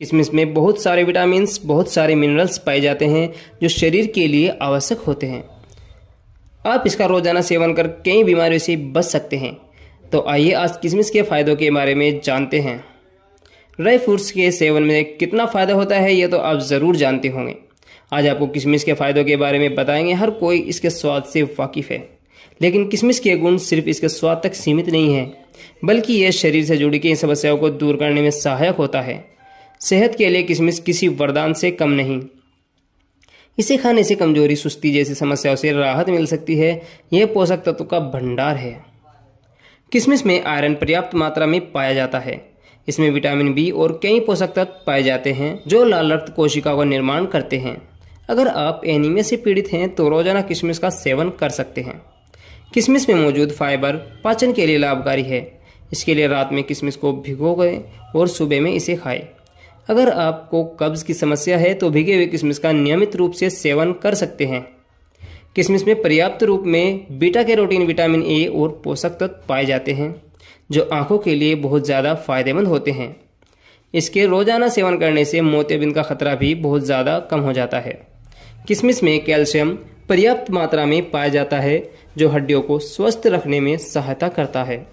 किशमिश में बहुत सारे विटामिन बहुत सारे मिनरल्स पाए जाते हैं जो शरीर के लिए आवश्यक होते हैं आप इसका रोज़ाना सेवन कर कई बीमारियों से बच सकते हैं तो आइए आज किशमिश के फ़ायदों के बारे में जानते हैं ड्राई फ्रूट्स के सेवन में कितना फ़ायदा होता है ये तो आप ज़रूर जानते होंगे आज आपको किशमिश के फ़ायदों के बारे में बताएंगे हर कोई इसके स्वाद से वाकिफ़ है लेकिन किशमिश के गुण सिर्फ इसके स्वाद तक सीमित नहीं है बल्कि यह शरीर से जुड़ी कई समस्याओं को दूर करने में सहायक होता है सेहत के लिए किशमिश किसी वरदान से कम नहीं इसे खाने से कमजोरी सुस्ती जैसी समस्याओं से राहत मिल सकती है यह पोषक तत्व का भंडार है किशमिश में आयरन पर्याप्त मात्रा में पाया जाता है इसमें विटामिन बी और कई पोषक तत्व पाए जाते हैं जो लाल रक्त कोशिकाओं का निर्माण करते हैं अगर आप एनीमिया से पीड़ित हैं तो रोजाना किशमिश का सेवन कर सकते हैं किशमिश में मौजूद फाइबर पाचन के लिए लाभकारी है इसके लिए रात में किशमिश को भिगो और सुबह में इसे खाएं अगर आपको कब्ज की समस्या है तो भीगे हुए किशमिश का नियमित रूप से सेवन कर सकते हैं किशमिश में पर्याप्त रूप में बीटा कैरोटीन विटामिन ए और पोषक तत्व पाए जाते हैं जो आंखों के लिए बहुत ज़्यादा फायदेमंद होते हैं इसके रोजाना सेवन करने से मोतियाबिंद का खतरा भी बहुत ज़्यादा कम हो जाता है किशमिश में कैल्शियम पर्याप्त मात्रा में पाया जाता है जो हड्डियों को स्वस्थ रखने में सहायता करता है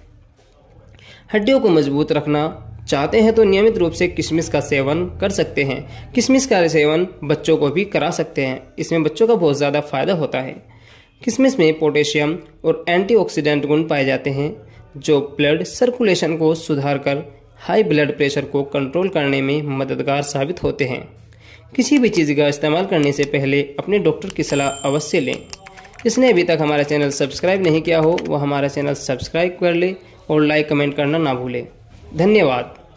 हड्डियों को मजबूत रखना चाहते हैं तो नियमित रूप से किशमिश का सेवन कर सकते हैं किशमिश का सेवन बच्चों को भी करा सकते हैं इसमें बच्चों का बहुत ज़्यादा फायदा होता है किशमिश में पोटेशियम और एंटीऑक्सीडेंट गुण पाए जाते हैं जो ब्लड सर्कुलेशन को सुधार कर हाई ब्लड प्रेशर को कंट्रोल करने में मददगार साबित होते हैं किसी भी चीज़ का इस्तेमाल करने से पहले अपने डॉक्टर की सलाह अवश्य लें जिसने अभी तक हमारा चैनल सब्सक्राइब नहीं किया हो वह हमारा चैनल सब्सक्राइब कर ले और लाइक कमेंट करना ना भूलें धन्यवाद